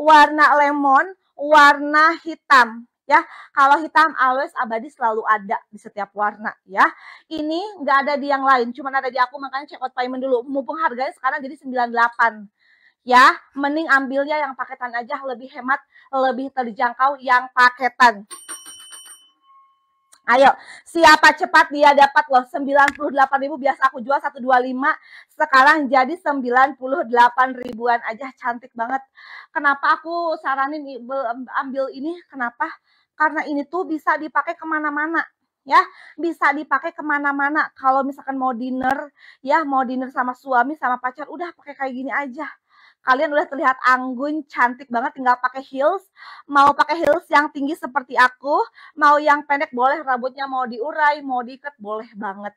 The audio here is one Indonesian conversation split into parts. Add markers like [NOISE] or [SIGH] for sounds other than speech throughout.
warna lemon, warna hitam ya. Kalau hitam always abadi selalu ada di setiap warna ya. Ini nggak ada di yang lain, cuma ada di aku makanya check out payment dulu. Mumpung harganya sekarang jadi 98 ya. Mending ambilnya yang paketan aja lebih hemat, lebih terjangkau yang paketan. Ayo, siapa cepat dia dapat loh 98.000 biasa aku jual 125 sekarang jadi 98 ribuan aja cantik banget. Kenapa aku saranin ambil ini? Kenapa? Karena ini tuh bisa dipakai kemana-mana ya bisa dipakai kemana-mana kalau misalkan mau dinner ya mau dinner sama suami sama pacar udah pakai kayak gini aja kalian udah terlihat anggun, cantik banget tinggal pakai heels. Mau pakai heels yang tinggi seperti aku, mau yang pendek boleh rambutnya mau diurai, mau diikat boleh banget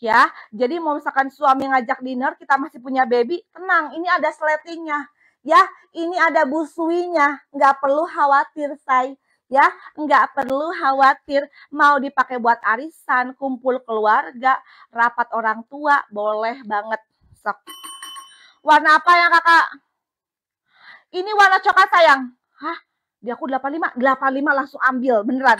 ya. Jadi mau misalkan suami ngajak dinner, kita masih punya baby, tenang, ini ada sletingnya. Ya, ini ada busuinya, nggak perlu khawatir, say ya nggak perlu khawatir mau dipakai buat arisan kumpul keluarga rapat orang tua boleh banget sok Warna apa ya kakak? Ini warna coklat sayang. Hah? Di aku 85? 85 langsung ambil, beneran.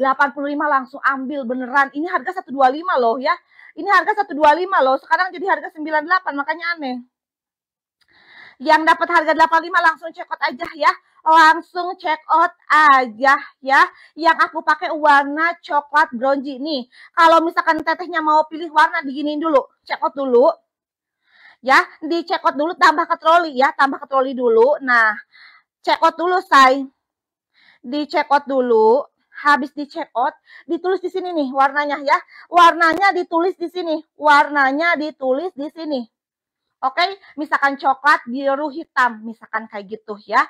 85 langsung ambil, beneran. Ini harga 125 loh ya. Ini harga 125 loh. Sekarang jadi harga 98, makanya aneh. Yang dapat harga 85 langsung check out aja ya langsung check out aja ya. Yang aku pakai warna coklat bronji. nih. Kalau misalkan tetehnya mau pilih warna diginiin dulu, check out dulu ya di check out dulu tambah ke troli ya tambah ke troli dulu nah check out dulu say di check out dulu habis di check out ditulis di sini nih warnanya ya warnanya ditulis di sini warnanya ditulis di sini oke misalkan coklat biru hitam misalkan kayak gitu ya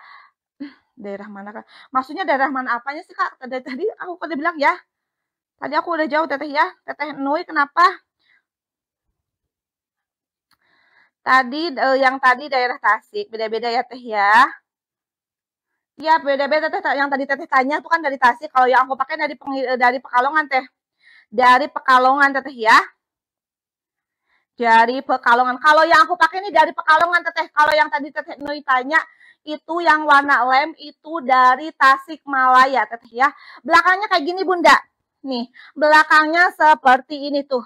daerah mana kak maksudnya daerah mana apanya sih kak tadi tadi aku udah bilang ya tadi aku udah jauh teteh ya teteh Nui kenapa Tadi eh, yang tadi daerah Tasik, beda-beda ya Teh ya. Iya, beda-beda Teh. Yang tadi Teteh tanya itu kan dari Tasik, kalau yang aku pakai dari eh, dari Pekalongan Teh. Dari Pekalongan Teteh ya. Dari Pekalongan. Kalau yang aku pakai ini dari Pekalongan Teteh. Kalau yang tadi Teteh Nui tanya, itu yang warna lem itu dari tasik malaya teteh ya. Belakangnya kayak gini Bunda. Nih, belakangnya seperti ini tuh.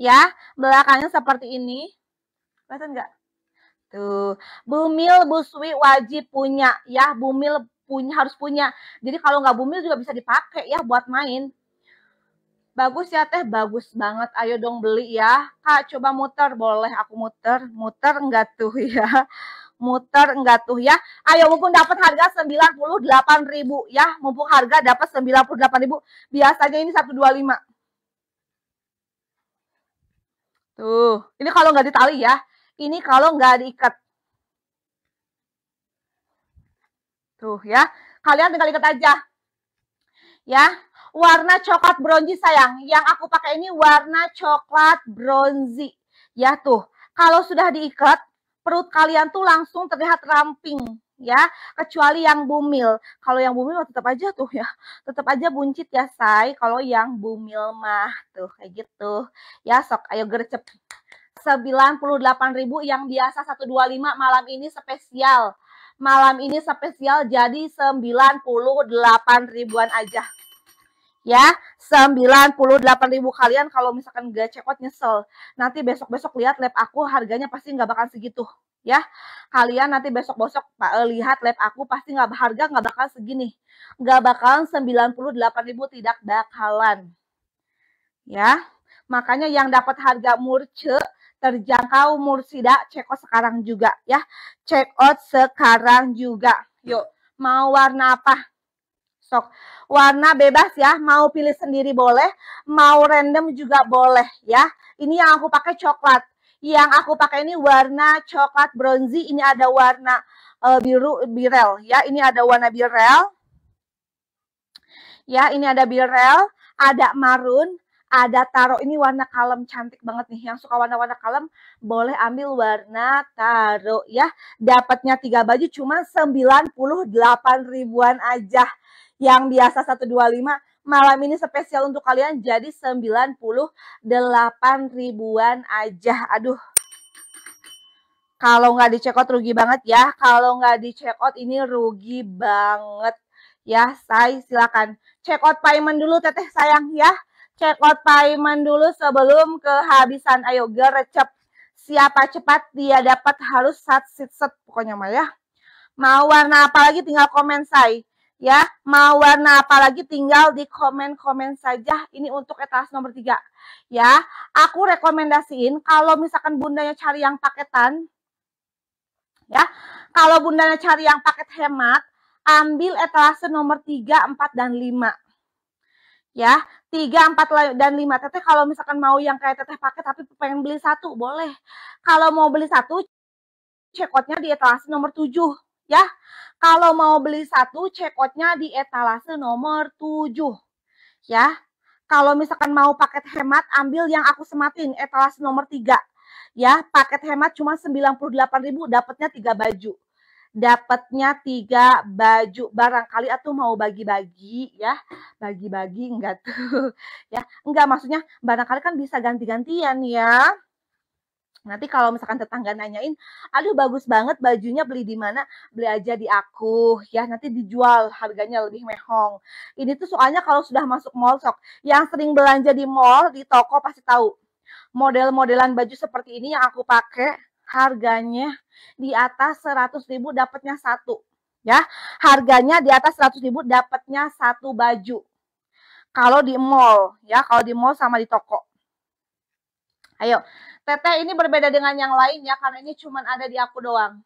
Ya, belakangnya seperti ini. Kelihatan nggak? Tuh, bumil buswi wajib punya ya, bumil punya harus punya. Jadi kalau nggak bumil juga bisa dipakai ya buat main. Bagus ya teh, bagus banget. Ayo dong beli ya. Kak, coba muter. Boleh aku muter? Muter enggak tuh [LAUGHS] ya. Muter enggak tuh ya. Ayo mumpung dapat harga 98.000 ya. Mumpung harga dapat 98.000. Biasanya ini 125. Tuh, ini kalau nggak ditali ya ini kalau nggak diikat. Tuh ya, kalian tinggal ikat aja. Ya, warna coklat bronzi sayang. Yang aku pakai ini warna coklat bronzi. Ya tuh, kalau sudah diikat, perut kalian tuh langsung terlihat ramping ya kecuali yang bumil kalau yang bumil tetap aja tuh ya tetap aja buncit ya say kalau yang bumil mah tuh kayak gitu ya sok ayo gercep 98.000 yang biasa 125 malam ini spesial. Malam ini spesial jadi 98 ribuan aja. Ya, 98 ribu kalian kalau misalkan gak check nyesel. Nanti besok-besok lihat lab aku harganya pasti nggak bakal segitu. Ya, kalian nanti besok-besok eh, lihat lab aku pasti nggak harga nggak bakal segini. Nggak bakalan 98 ribu tidak bakalan. Ya, makanya yang dapat harga murce terjangkau Mursida. Check out sekarang juga ya. Check out sekarang juga. Yuk, mau warna apa? Sok. Warna bebas ya, mau pilih sendiri boleh, mau random juga boleh ya. Ini yang aku pakai coklat. Yang aku pakai ini warna coklat bronzy, ini ada warna uh, biru birel ya. Ini ada warna birel. Ya, ini ada birel, ada marun, ada taro ini warna kalem cantik banget nih yang suka warna-warna kalem boleh ambil warna taro ya dapatnya tiga baju cuma 98 ribuan aja yang biasa 125 malam ini spesial untuk kalian jadi 98 ribuan aja aduh kalau nggak di out rugi banget ya kalau nggak di out ini rugi banget ya saya silakan out payment dulu teteh sayang ya check out payment dulu sebelum kehabisan. Ayo recep Siapa cepat dia dapat harus sat sit set pokoknya mah ya. Mau warna apa lagi tinggal komen saya. Ya, mau warna apa lagi tinggal di komen-komen saja. Ini untuk etalase nomor 3. Ya, aku rekomendasiin kalau misalkan bundanya cari yang paketan. Ya, kalau bundanya cari yang paket hemat, ambil etalase nomor 3, 4, dan 5 ya tiga empat dan lima teteh kalau misalkan mau yang kayak teteh pakai tapi pengen beli satu boleh kalau mau beli satu checkoutnya di etalase nomor tujuh ya kalau mau beli satu checkoutnya di etalase nomor tujuh ya kalau misalkan mau paket hemat ambil yang aku sematin etalase nomor tiga ya paket hemat cuma sembilan puluh delapan ribu dapatnya tiga baju dapatnya tiga baju barangkali atau mau bagi-bagi ya bagi-bagi enggak tuh [LAUGHS] ya enggak maksudnya barangkali kan bisa ganti-gantian ya Nanti kalau misalkan tetangga nanyain, aduh bagus banget bajunya beli di mana? Beli aja di aku, ya nanti dijual harganya lebih mehong. Ini tuh soalnya kalau sudah masuk mall sok, yang sering belanja di mall, di toko pasti tahu. Model-modelan baju seperti ini yang aku pakai, harganya di atas 100 ribu dapatnya satu. Ya, harganya di atas 100 ribu dapatnya satu baju. Kalau di mall, ya, kalau di mall sama di toko. Ayo, teteh ini berbeda dengan yang lain ya, karena ini cuma ada di aku doang.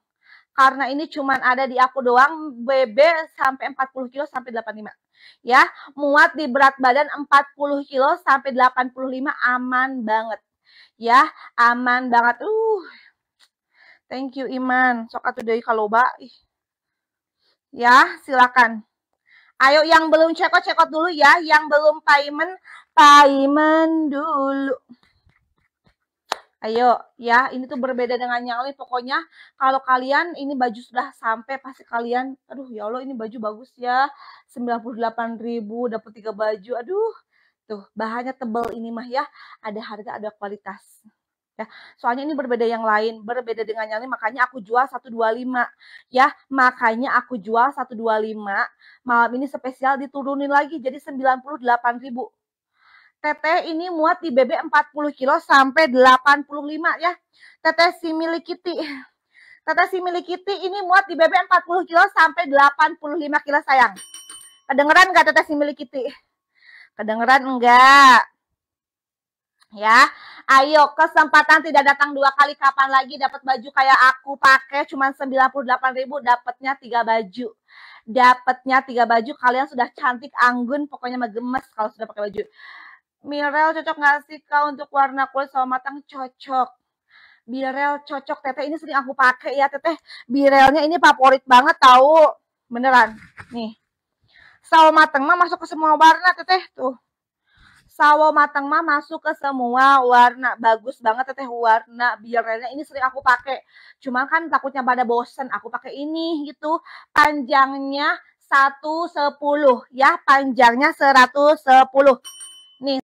Karena ini cuma ada di aku doang, BB sampai 40 kilo sampai 85. Ya, muat di berat badan 40 kilo sampai 85 aman banget. Ya, aman banget. Uh, Thank you Iman. Sok atuh deui kaloba. Ya, silakan. Ayo yang belum cekot-cekot dulu ya, yang belum payment, payment dulu. Ayo, ya, ini tuh berbeda dengan yang lain. Pokoknya kalau kalian ini baju sudah sampai, pasti kalian, aduh ya Allah ini baju bagus ya, 98.000 dapat tiga baju, aduh. Tuh, bahannya tebel ini mah ya, ada harga, ada kualitas ya soalnya ini berbeda yang lain berbeda dengan yang lain makanya aku jual 125 ya makanya aku jual 125 malam ini spesial diturunin lagi jadi 98.000 Teteh ini muat di BB 40 kilo sampai 85 ya. Teteh si milik Kitty. Teteh si milik Kitty ini muat di BB 40 kilo sampai 85 kilo sayang. Kedengeran nggak teteh si milik Kitty? Kedengeran enggak? ya. Ayo, kesempatan tidak datang dua kali kapan lagi dapat baju kayak aku pakai cuman 98.000 dapatnya tiga baju. Dapatnya tiga baju kalian sudah cantik anggun pokoknya megemes kalau sudah pakai baju. Mirel cocok nggak sih kau untuk warna kulit sama matang cocok. Birel cocok teteh ini sering aku pakai ya teteh. Birelnya ini favorit banget tahu. Beneran. Nih. Sawo mateng mah masuk ke semua warna teteh tuh sawo matang mah masuk ke semua warna. Bagus banget teteh warna biarnya ini sering aku pakai. Cuma kan takutnya pada bosen aku pakai ini gitu. Panjangnya 110 ya, panjangnya 110. Nih